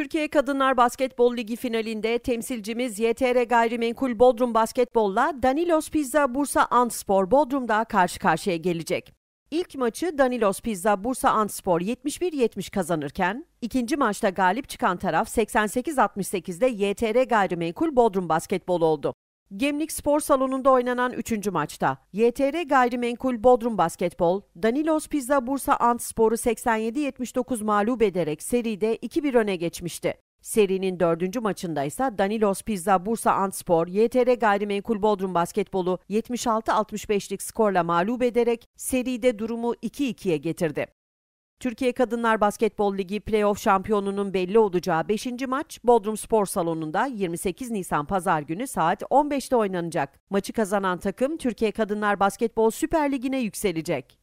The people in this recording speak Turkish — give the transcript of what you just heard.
Türkiye Kadınlar Basketbol Ligi finalinde temsilcimiz YTR Gayrimenkul Bodrum Basketbol'la Danilos Pizza Bursa Antspor Bodrum'da karşı karşıya gelecek. İlk maçı Danilos Pizza Bursa Antspor 71-70 kazanırken, ikinci maçta galip çıkan taraf 88-68'de YTR Gayrimenkul Bodrum Basketbol oldu. Gemlik Spor Salonu'nda oynanan 3. maçta YTR Gayrimenkul Bodrum Basketbol, Danilos Pizza Bursa Antspor'u 87-79 mağlup ederek seride 2-1 öne geçmişti. Serinin dördüncü maçında ise Danilos Pizza Bursa Antspor, YTR Gayrimenkul Bodrum Basketbolu 76-65'lik skorla mağlup ederek seride durumu 2-2'ye getirdi. Türkiye Kadınlar Basketbol Ligi playoff şampiyonunun belli olacağı 5. maç Bodrum Spor Salonu'nda 28 Nisan Pazar günü saat 15'te oynanacak. Maçı kazanan takım Türkiye Kadınlar Basketbol Süper Ligi'ne yükselecek.